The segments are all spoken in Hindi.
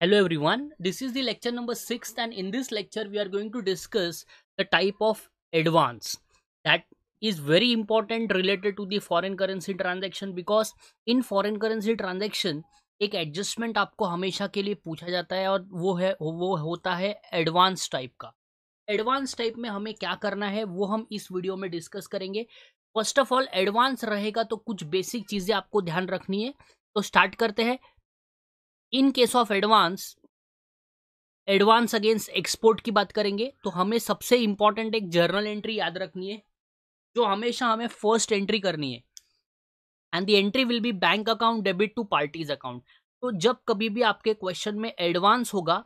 Hello everyone, this is the lecture number 6 and in this lecture we are going to discuss the type of advance that is very important related to the foreign currency transaction because in foreign currency transaction एक एडजस्टमेंट आपको हमेशा के लिए पूछा जाता है और वो है वो होता है एडवांस टाइप का एडवांस टाइप में हमें क्या करना है वो हम इस वीडियो में डिस्कस करेंगे फर्स्ट ऑफ ऑल एडवांस रहेगा तो कुछ बेसिक चीज़ें आपको ध्यान रखनी है तो स्टार्ट करते हैं in case of advance advance against export की बात करेंगे तो हमें सबसे इंपॉर्टेंट एक जर्नल एंट्री याद रखनी है जो हमेशा हमें फर्स्ट एंट्री करनी है and the entry will be bank account debit to party's account तो जब कभी भी आपके क्वेश्चन में एडवांस होगा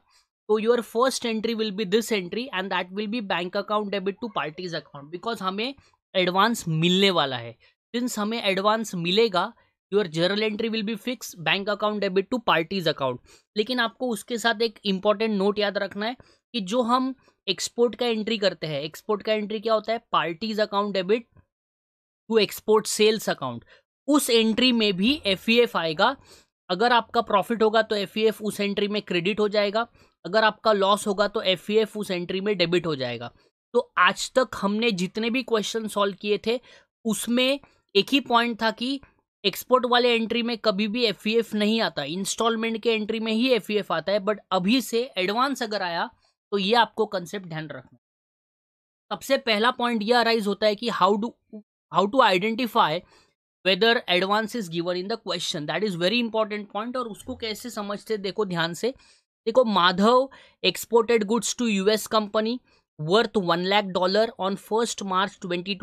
तो your first entry will be this entry and that will be bank account debit to party's account because हमें एडवांस मिलने वाला है सिंस हमें एडवांस मिलेगा your journal entry will be fix bank account debit to party's account लेकिन आपको उसके साथ एक इंपॉर्टेंट नोट याद रखना है कि जो हम एक्सपोर्ट का एंट्री करते हैं एक्सपोर्ट का एंट्री क्या होता है party's account debit to export sales account उस एंट्री में भी एफ e आएगा अगर आपका प्रॉफिट होगा तो एफ e उस एंट्री में क्रेडिट हो जाएगा अगर आपका लॉस होगा तो एफ e उस एंट्री में डेबिट हो जाएगा तो आज तक हमने जितने भी क्वेश्चन सॉल्व किए थे उसमें एक ही पॉइंट था कि एक्सपोर्ट वाले एंट्री में कभी भी एफ e नहीं आता इंस्टॉलमेंट के एंट्री में ही एफ e आता है बट अभी से एडवांस अगर आया तो ये आपको कंसेप्ट ध्यान रखना सबसे पहला पॉइंट ये अराइज होता है कि how do how to identify whether advance is given in the question that is very important point और उसको कैसे समझते देखो ध्यान से देखो Madhav exported goods to US company worth one lakh dollar on first March twenty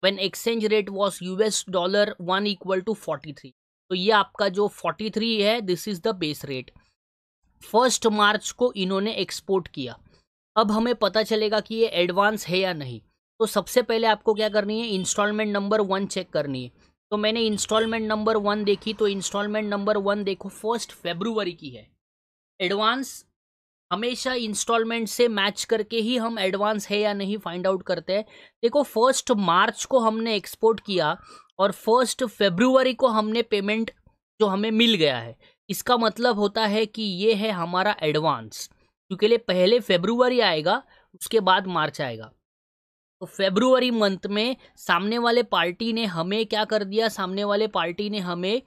when exchange rate was us dollar one equal to forty three तो ये आपका जो फोर्टी थ्री है this is the base rate first March को इन्होंने एक्सपोर्ट किया अब हमें पता चलेगा कि ये एडवांस है या नहीं तो सबसे पहले आपको क्या करनी है इंस्टॉलमेंट नंबर वन चेक करनी है तो मैंने इंस्टॉलमेंट नंबर वन देखी तो इंस्टॉलमेंट नंबर वन देखो फर्स्ट फेब्रुवरी की है एडवांस हमेशा इंस्टॉलमेंट से मैच करके ही हम एडवांस है या नहीं फाइंड आउट करते हैं देखो फर्स्ट मार्च को हमने एक्सपोर्ट किया और फर्स्ट फेब्रुवरी को हमने पेमेंट जो हमें मिल गया है इसका मतलब होता है कि ये है हमारा एडवांस क्योंकि लिए पहले फेब्रुवरी आएगा उसके बाद मार्च आएगा तो फेब्रुवरी मंथ में सामने वाले पार्टी ने हमें क्या कर दिया सामने वाले पार्टी ने हमें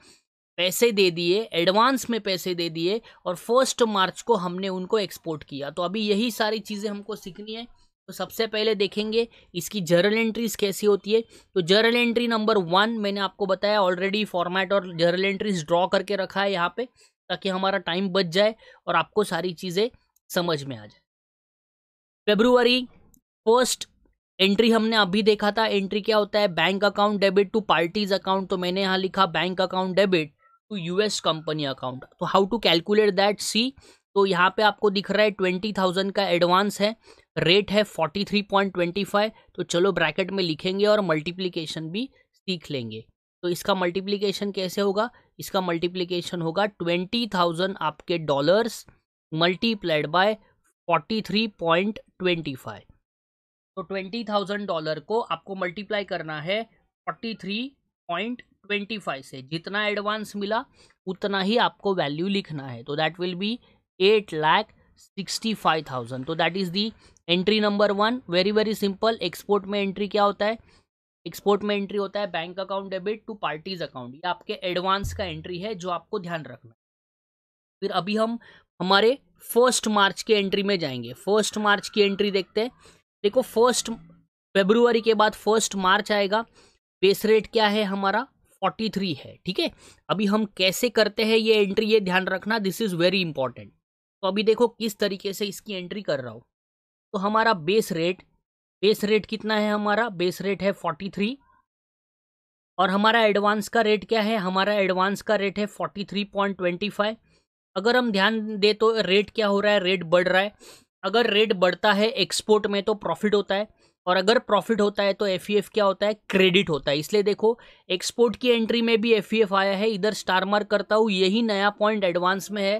पैसे दे दिए एडवांस में पैसे दे दिए और फर्स्ट मार्च को हमने उनको एक्सपोर्ट किया तो अभी यही सारी चीज़ें हमको सीखनी है तो सबसे पहले देखेंगे इसकी जर्नल एंट्रीज कैसी होती है तो जर्नल एंट्री नंबर वन मैंने आपको बताया ऑलरेडी फॉर्मेट और जर्नल एंट्रीज ड्रॉ करके रखा है यहाँ पे ताकि हमारा टाइम बच जाए और आपको सारी चीज़ें समझ में आ जाए फेब्रुवरी फर्स्ट एंट्री हमने अभी देखा था एंट्री क्या होता है bank account debit to party's account तो मैंने यहाँ लिखा bank account debit to US company account तो how to calculate that see तो यहाँ पे आपको दिख रहा है ट्वेंटी थाउजेंड का एडवांस है रेट है forty three point twenty five तो चलो ब्रैकेट में लिखेंगे और मल्टीप्लीकेशन भी सीख लेंगे तो इसका मल्टीप्लीकेशन कैसे होगा इसका मल्टीप्लीकेशन होगा ट्वेंटी थाउजेंड आपके dollars multiplied by forty three point twenty five तो ट्वेंटी थाउजेंड डॉलर को आपको मल्टीप्लाई करना है forty three point twenty five से जितना एडवांस मिला उतना ही आपको वैल्यू लिखना है तो that will be eight lakh sixty five thousand तो that is the entry number one very very simple export में एंट्री क्या होता है एक्सपोर्ट में एंट्री होता है bank account debit to party's account ये आपके एडवांस का एंट्री है जो आपको ध्यान रखना है फिर अभी हम हमारे फर्स्ट मार्च के एंट्री में जाएंगे फर्स्ट मार्च की एंट्री देखते हैं देखो फर्स्ट फेब्रुवरी के बाद फर्स्ट मार्च आएगा बेस रेट क्या है हमारा 43 है ठीक है अभी हम कैसे करते हैं ये एंट्री ये ध्यान रखना दिस इज़ वेरी इंपॉर्टेंट तो अभी देखो किस तरीके से इसकी एंट्री कर रहा हूँ तो हमारा बेस रेट बेस रेट कितना है हमारा बेस रेट है फोर्टी थ्री और हमारा एडवांस का रेट क्या है हमारा एडवांस का रेट है forty three point twenty five अगर हम ध्यान दे तो रेट क्या हो रहा है रेट बढ़ रहा है अगर रेट बढ़ता है एक्सपोर्ट में तो प्रॉफिट होता है और अगर प्रॉफिट होता है तो एफ e क्या होता है क्रेडिट होता है इसलिए देखो एक्सपोर्ट की एंट्री में भी एफ e आया है इधर स्टार मार्क करता हूँ यही नया पॉइंट एडवांस में है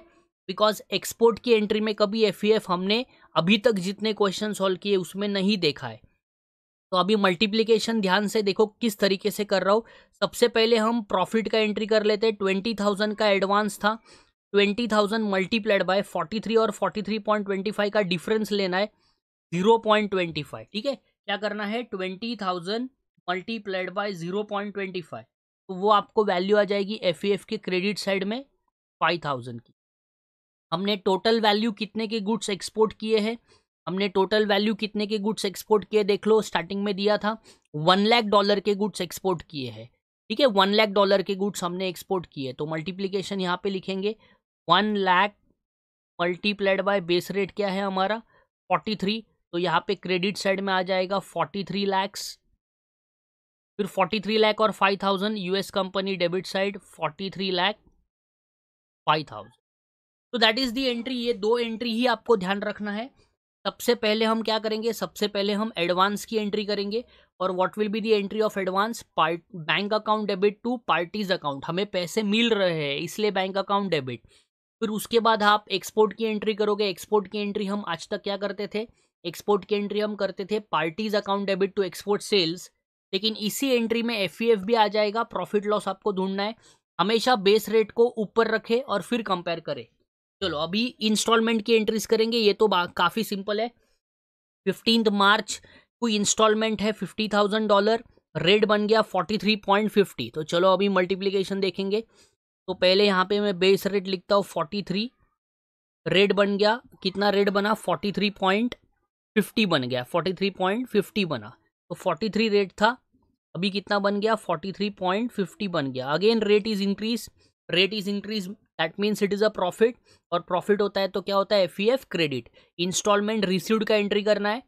बिकॉज एक्सपोर्ट की एंट्री में कभी एफ e हमने अभी तक जितने क्वेश्चन सॉल्व किए उसमें नहीं देखा है तो अभी मल्टीप्लीकेशन ध्यान से देखो किस तरीके से कर रहा हूँ सबसे पहले हम प्रॉफिट का एंट्री कर लेते हैं ट्वेंटी थाउजेंड का एडवांस था twenty thousand multiplied by forty three और forty three point twenty five का डिफरेंस लेना है जीरो पॉइंट ट्वेंटी फाइव ठीक है क्या करना है twenty thousand multiplied by zero point twenty five तो वो आपको वैल्यू आ जाएगी एफ ई एफ के क्रेडिट साइड में फाइव थाउजेंड की हमने टोटल वैल्यू कितने के गुड्स एक्सपोर्ट किए हैं हमने टोटल वैल्यू कितने के गुड्स एक्सपोर्ट किए देख लो स्टार्टिंग में दिया था वन लाख डॉलर के गुड्स एक्सपोर्ट किए हैं ठीक है वन लाख डॉलर के गुड्स हमने एक्सपोर्ट किए तो मल्टीप्लीकेशन यहाँ पे लिखेंगे one lakh multiplied by base rate क्या है हमारा फोर्टी थ्री तो यहाँ पे क्रेडिट साइड में आ जाएगा फोर्टी थ्री लैक्स फिर फोर्टी थ्री लैख और five thousand US company debit side forty three lakh five thousand तो दैट इज़ दी एंट्री ये दो एंट्री ही आपको ध्यान रखना है सबसे पहले हम क्या करेंगे सबसे पहले हम एडवांस की एंट्री करेंगे और what will be the entry of advance part bank account debit to party's account हमें पैसे मिल रहे हैं इसलिए बैंक अकाउंट डेबिट फिर उसके बाद आप एक्सपोर्ट की एंट्री करोगे एक्सपोर्ट की एंट्री हम आज तक क्या करते थे एक्सपोर्ट की एंट्री हम करते थे party's account debit to export sales लेकिन इसी एंट्री में एफ e भी आ जाएगा प्रॉफिट लॉस आपको ढूंढना है हमेशा बेस रेट को ऊपर रखे और फिर कंपेयर करें चलो अभी इंस्टॉलमेंट की एंट्रीज करेंगे ये तो काफ़ी सिंपल है फिफ्टींथ मार्च को इंस्टॉलमेंट है फिफ्टी थाउजेंड डॉलर रेट बन गया फोर्टी थ्री पॉइंट फिफ्टी तो चलो अभी मल्टीप्लीकेशन देखेंगे तो पहले यहाँ पे मैं बेस रेट लिखता हूँ फोर्टी थ्री रेट बन गया कितना रेट बना फोर्टी थ्री पॉइंट फिफ्टी बन गया फोर्टी थ्री पॉइंट फिफ्टी बना तो फोर्टी थ्री रेट था अभी कितना बन गया फोर्टी थ्री पॉइंट फिफ्टी बन गया again rate is increase rate is increase that means it is a profit और प्रॉफिट होता है तो क्या होता है एफ क्रेडिट इंस्टॉलमेंट रिसिव का एंट्री करना है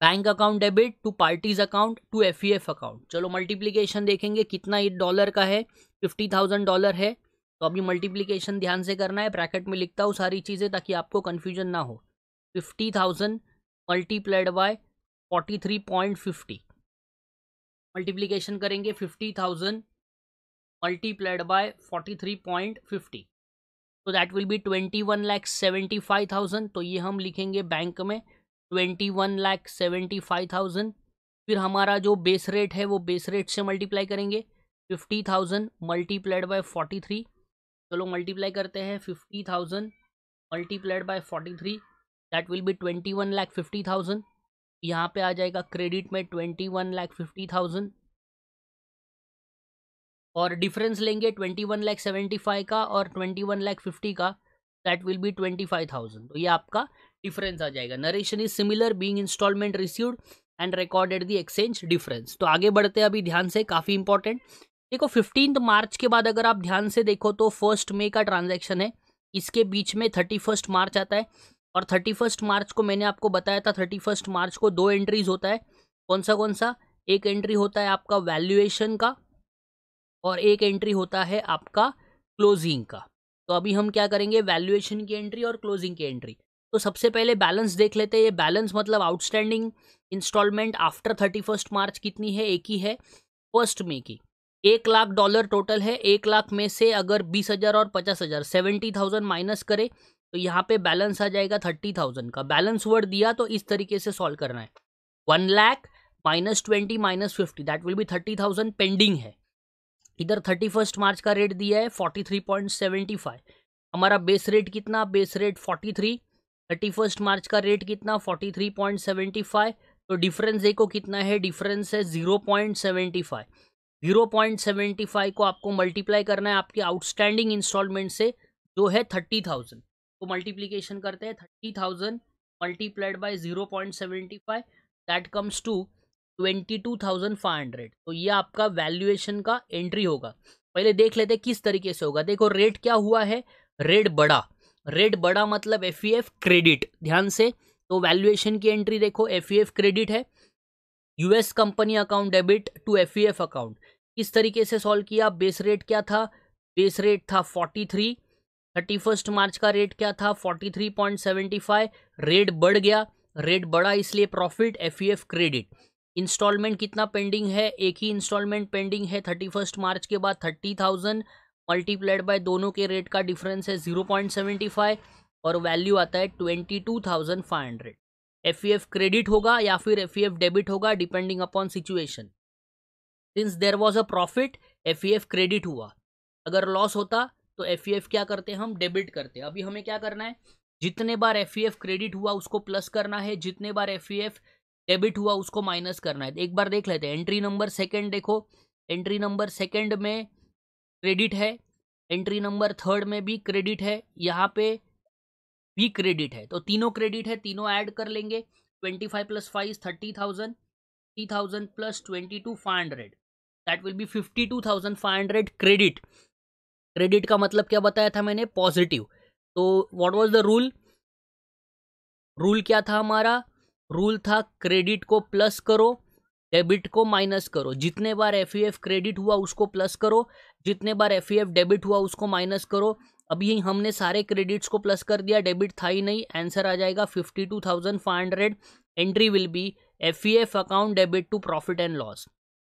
bank account debit to party's account to F E F account चलो मल्टीप्लीकेशन देखेंगे कितना ये डॉलर का है फिफ्टी थाउजेंड डॉलर है तो अभी मल्टीप्लीकेशन ध्यान से करना है ब्रैकेट में लिखता हूँ सारी चीज़ें ताकि आपको कन्फ्यूजन ना हो fifty thousand multiplied by forty three point fifty multiplication करेंगे fifty thousand multiplied by forty three point fifty तो that will be twenty one lakh seventy five thousand तो ये हम लिखेंगे बैंक में twenty one lakh seventy five thousand फिर हमारा जो बेस रेट है वो बेस रेट से मल्टीप्लाई करेंगे fifty thousand multiplied by forty three चलो मल्टीप्लाई करते हैं fifty thousand multiplied by forty three that will be twenty one lakh fifty thousand यहाँ पर आ जाएगा क्रेडिट में twenty one lakh fifty thousand और डिफरेंस लेंगे twenty one lakh seventy five का और ट्वेंटी वन लाख फिफ्टी का that will be twenty five thousand तो ये आपका डिफरेंस आ जाएगा narration is similar being instalment received and recorded the exchange difference तो आगे बढ़ते हैं अभी ध्यान से काफ़ी इंपॉर्टेंट देखो फिफ्टीन मार्च के बाद अगर आप ध्यान से देखो तो फर्स्ट मे का ट्रांजेक्शन है इसके बीच में थर्टी फर्स्ट मार्च आता है और थर्टी फर्स्ट मार्च को मैंने आपको बताया था थर्टी फर्स्ट मार्च को दो एंट्रीज होता है कौन सा कौन सा एक एंट्री होता है आपका वैल्यूएशन का और एक एंट्री होता है आपका क्लोजिंग का तो अभी हम क्या करेंगे वैल्यूएशन की एंट्री और क्लोजिंग की एंट्री तो सबसे पहले बैलेंस देख लेते हैं ये बैलेंस मतलब outstanding instalment after thirty first March कितनी है एक ही है फर्स्ट मे की एक लाख डॉलर टोटल है एक लाख में से अगर बीस हज़ार और पचास हज़ार सेवेंटी थाउजेंड माइनस करें तो यहाँ पे बैलेंस आ जाएगा थर्टी थाउजेंड का बैलेंस वर्ड दिया तो इस तरीके से सॉल्व करना है one lakh minus twenty minus fifty that will be thirty thousand pending है इधर थर्टी फर्स्ट मार्च का रेट दिया है forty three point seventy five हमारा बेस रेट कितना base rate forty three thirty first March का रेट कितना forty three point seventy five तो डिफरेंस देखो कितना है डिफरेंस है zero point seventy five zero point seventy five को आपको मल्टीप्लाई करना है आपके आउटस्टैंडिंग इंस्टॉलमेंट से जो है थर्टी थाउजेंड तो मल्टीप्लीकेशन करते हैं thirty thousand multiplied by zero point seventy five that comes to twenty two thousand five hundred तो ये आपका वैल्यूएशन का एंट्री होगा पहले देख लेते किस तरीके से होगा देखो रेट क्या हुआ है रेट बड़ा रेट बड़ा मतलब एफ ई एफ क्रेडिट ध्यान से तो वैल्यूएशन की एंट्री देखो एफ ई एफ क्रेडिट है US company account debit to F E F account किस तरीके से सॉल्व किया बेस रेट क्या था बेस रेट था forty three thirty first March का रेट क्या था forty three point seventy five rate बढ़ गया रेट बढ़ा इसलिए profit F E F credit installment कितना पेंडिंग है एक ही इंस्टॉलमेंट पेंडिंग है थर्टी फर्स्ट मार्च के बाद थर्टी थाउजेंड मल्टीप्लाइड बाय दोनों के रेट का डिफरेंस है जीरो पॉइंट सेवेंटी फाइव और वैल्यू आता है twenty two thousand five hundred F E F credit होगा या फिर एफ ई एफ डेबिट होगा depending upon situation since there was a profit F E F credit हुआ अगर लॉस होता तो एफ ई एफ क्या करते हैं हम डेबिट करते हैं अभी हमें क्या करना है जितने बार एफ ई एफ क्रेडिट हुआ उसको प्लस करना है जितने बार एफ ई एफ डेबिट हुआ उसको माइनस करना है एक बार देख लेते हैं एंट्री नंबर सेकेंड देखो एंट्री नंबर सेकेंड में क्रेडिट है एंट्री नंबर थर्ड में भी क्रेडिट है यहाँ पे भी क्रेडिट है तो तीनों क्रेडिट है तीनों ऐड कर लेंगे twenty five plus five thirty thousand thirty thousand plus twenty two five hundred that will be fifty two thousand five hundred credit credit का मतलब क्या बताया था मैंने पॉजिटिव तो what was the rule rule क्या था हमारा रूल था क्रेडिट को प्लस करो डेबिट को माइनस करो जितने बार एफ e क्रेडिट हुआ उसको प्लस करो जितने बार एफ e डेबिट हुआ उसको माइनस करो अभी हमने सारे क्रेडिट्स को प्लस कर दिया डेबिट था ही नहीं आंसर आ जाएगा fifty two thousand five hundred entry will be F e account debit to profit and loss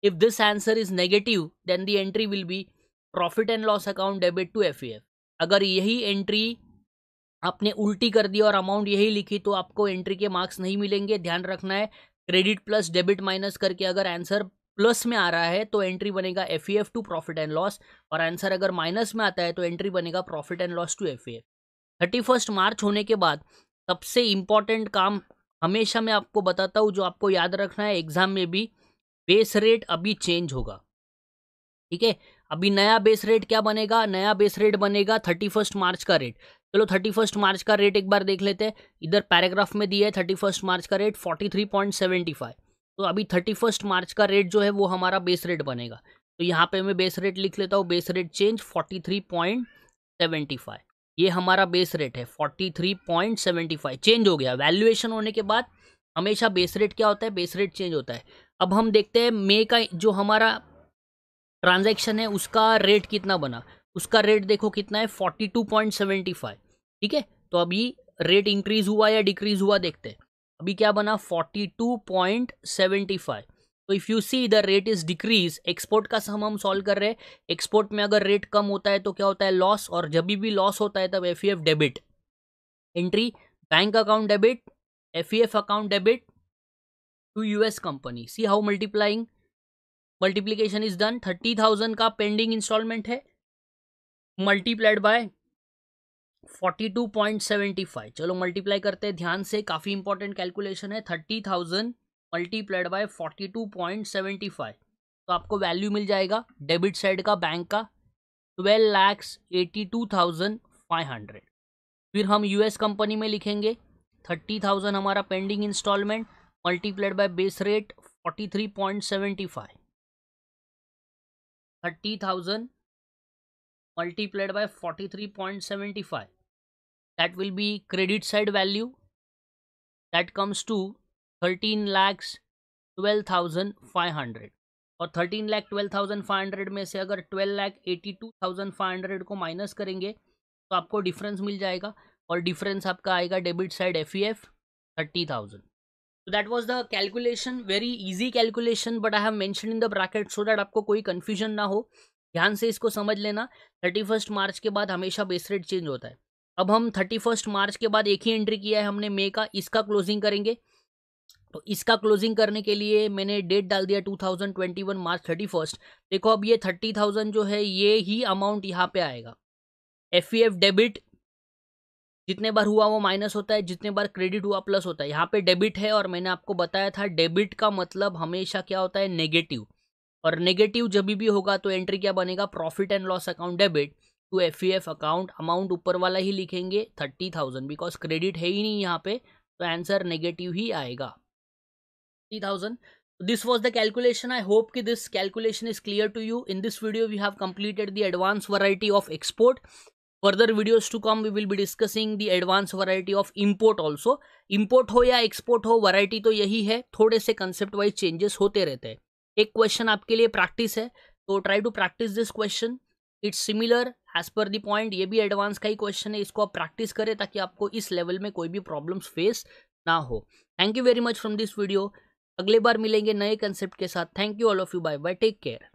if this answer is negative then the entry will be profit and loss account debit to F अगर यही एंट्री आपने उल्टी कर दी और अमाउंट यही लिखी तो आपको एंट्री के मार्क्स नहीं मिलेंगे ध्यान रखना है क्रेडिट प्लस डेबिट माइनस करके अगर आंसर प्लस में आ रहा है तो एंट्री बनेगा F E F to profit and loss और आंसर अगर माइनस में आता है तो एंट्री बनेगा profit and loss to F E F thirty first March होने के बाद सबसे इंपॉर्टेंट काम हमेशा मैं आपको बताता हूँ जो आपको याद रखना है एग्जाम में भी बेस रेट अभी चेंज होगा ठीक है अभी नया बेस रेट क्या बनेगा नया बेस रेट बनेगा थर्टी फर्स्ट मार्च का रेट चलो थर्टी फर्स्ट मार्च का रेट एक बार देख लेते हैं इधर पैराग्राफ में दिया है थर्टी फर्स्ट मार्च का rate forty three point seventy five तो अभी थर्टी फर्स्ट मार्च का रेट जो है वो हमारा बेस रेट बनेगा तो यहाँ पे मैं बेस रेट लिख लेता हूँ base rate change forty three point seventy five ये हमारा बेस रेट है forty three point seventy five change हो गया वैल्यूएशन होने के बाद हमेशा बेस रेट क्या होता है बेस रेट चेंज होता है अब हम देखते हैं मे का जो हमारा ट्रांजेक्शन है उसका रेट कितना बना उसका रेट देखो कितना है forty two point seventy five ठीक है तो अभी रेट इंक्रीज हुआ या डिक्रीज हुआ देखते हैं अभी क्या बना forty two point seventy five तो if you see the rate is decrease export का हम हम सॉल्व कर रहे हैं एक्सपोर्ट में अगर रेट कम होता है तो क्या होता है लॉस और जब भी लॉस होता है तब F debit entry bank account debit F account debit to US company see how multiplying multiplication is done thirty thousand का पेंडिंग इंस्टॉलमेंट है multiplied by forty two point seventy five चलो मल्टीप्लाई करते हैं ध्यान से काफ़ी इंपॉर्टेंट कैलकुलेशन है thirty thousand multiplied by forty two point seventy five तो आपको वैल्यू मिल जाएगा डेबिट साइड का बैंक का twelve lakhs eighty two thousand five hundred फिर हम यूएस कंपनी में लिखेंगे थर्टी थाउजेंड हमारा pending installment multiplied by base rate forty three point seventy five thirty thousand multiplied by forty three point seventy five that will be credit side value that comes to 13 lakhs 12,500 और 13 लाख 12,500 में से अगर 12 लाख 82,500 को माइनस करेंगे तो आपको डिफरेंस मिल जाएगा और डिफरेंस आपका आएगा debit side F E F thirty thousand तो that was the calculation very easy calculation but I have mention in the bracket so that आपको कोई कन्फ्यूजन ना हो ध्यान से इसको समझ लेना थर्टी फर्स्ट मार्च के बाद हमेशा बेस रेट चेंज होता है अब हम थर्टी फर्स्ट मार्च के बाद एक ही एंट्री किया है हमने मे का इसका क्लोजिंग करेंगे तो इसका क्लोजिंग करने के लिए मैंने डेट डाल दिया 2021 मार्च थर्टी फर्स्ट देखो अब ये थर्टी थाउजेंड जो है ये ही अमाउंट यहाँ पे आएगा एफ ई एफ डेबिट जितने बार हुआ वो माइनस होता है जितने बार क्रेडिट हुआ प्लस होता है यहाँ पे डेबिट है और मैंने आपको बताया था डेबिट का मतलब हमेशा क्या होता है नेगेटिव और नेगेटिव जब भी होगा तो एंट्री क्या बनेगा profit and loss account debit तो एफ अकाउंट अमाउंट ऊपर वाला ही लिखेंगे थर्टी थाउजेंड बिकॉज क्रेडिट है ही नहीं यहाँ पे तो आंसर नेगेटिव ही आएगा thirty thousand this was the calculation I hope कि this calculation is clear to you in this video we have completed the advance variety of export further videos to come we will be discussing the advance variety of import also import हो या एक्सपोर्ट हो वराइटी तो यही है थोड़े से कंसेप्ट वाइज चेंजेस होते रहते हैं एक क्वेश्चन आपके लिए प्रैक्टिस है तो try to practice this question it's similar as per the point ये भी एडवांस का ही क्वेश्चन है इसको आप प्रैक्टिस करें ताकि आपको इस लेवल में कोई भी प्रॉब्लम्स फेस ना हो thank you very much from this video अगले बार मिलेंगे नए कंसेप्ट के साथ thank you all of you bye bye take care